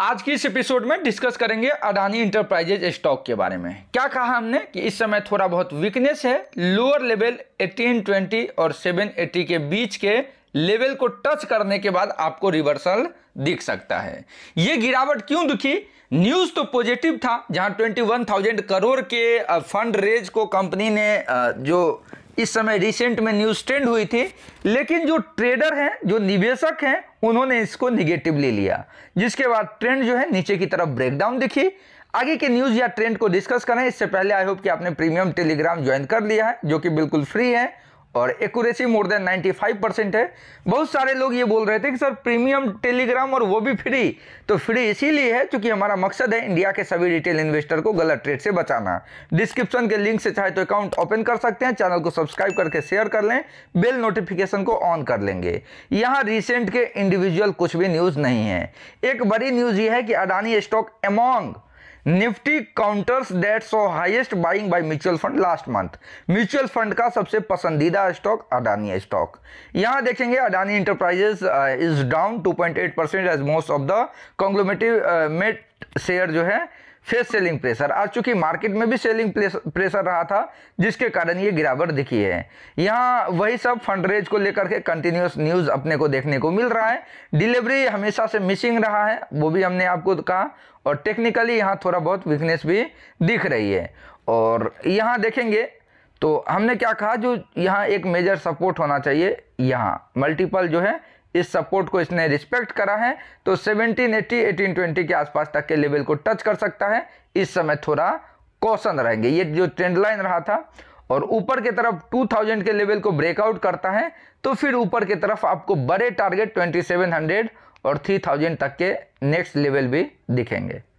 आज की इस एपिसोड में डिस्कस करेंगे अडानी इंटरप्राइजेज स्टॉक के बारे में क्या कहा हमने कि इस समय थोड़ा बहुत वीकनेस है लोअर लेवल 1820 और 780 के बीच के लेवल को टच करने के बाद आपको रिवर्सल दिख सकता है ये गिरावट क्यों दुखी न्यूज तो पॉजिटिव था जहां 21,000 करोड़ के फंड रेज को कंपनी ने जो इस समय रिसेंट में न्यूज ट्रेंड हुई थी लेकिन जो ट्रेडर हैं जो निवेशक हैं उन्होंने इसको निगेटिव ले लिया जिसके बाद ट्रेंड जो है नीचे की तरफ ब्रेकडाउन दिखी आगे के न्यूज या ट्रेंड को डिस्कस करें इससे पहले आई होप कि आपने प्रीमियम टेलीग्राम ज्वाइन कर लिया है जो कि बिल्कुल फ्री है और एक्यूरेसी मोर देन 95 परसेंट है बहुत सारे लोग ये बोल रहे थे कि सर प्रीमियम टेलीग्राम और वो भी फ्री तो फ्री इसीलिए है क्योंकि हमारा मकसद है इंडिया के सभी रिटेल इन्वेस्टर को गलत ट्रेड से बचाना डिस्क्रिप्शन के लिंक से चाहे तो अकाउंट ओपन कर सकते हैं चैनल को सब्सक्राइब करके शेयर कर लें बेल नोटिफिकेशन को ऑन कर लेंगे यहाँ रिसेंट के इंडिविजुअल कुछ भी न्यूज़ नहीं है एक बड़ी न्यूज़ ये है कि Adani stock among Nifty counters that saw highest buying by mutual fund last month mutual fund का सबसे पसंदीदा स्टॉक अडानी स्टॉक यहां देखेंगे Adani enterprises is down 2.8 percent as most of the conglomerate share जो है फेस सेलिंग प्रेशर और चूंकि मार्केट में भी सेलिंग प्रेशर रहा था जिसके कारण ये गिरावट दिखी है यहाँ वही सब फंड रेज को लेकर के कंटिन्यूस न्यूज़ अपने को देखने को मिल रहा है डिलीवरी हमेशा से मिसिंग रहा है वो भी हमने आपको कहा और टेक्निकली यहाँ थोड़ा बहुत वीकनेस भी दिख रही है और यहाँ देखेंगे तो हमने क्या कहा जो यहाँ एक मेजर सपोर्ट होना चाहिए यहाँ मल्टीपल जो है इस सपोर्ट को इसने रिस्पेक्ट करा है तो 1780 1820 के आसपास तक के लेवल को टच कर सकता है इस समय थोड़ा कौशन रहेंगे ये जो ट्रेंड लाइन रहा था और ऊपर की तरफ 2000 के लेवल को ब्रेकआउट करता है तो फिर ऊपर की तरफ आपको बड़े टारगेट 2700 और 3000 तक के नेक्स्ट लेवल भी दिखेंगे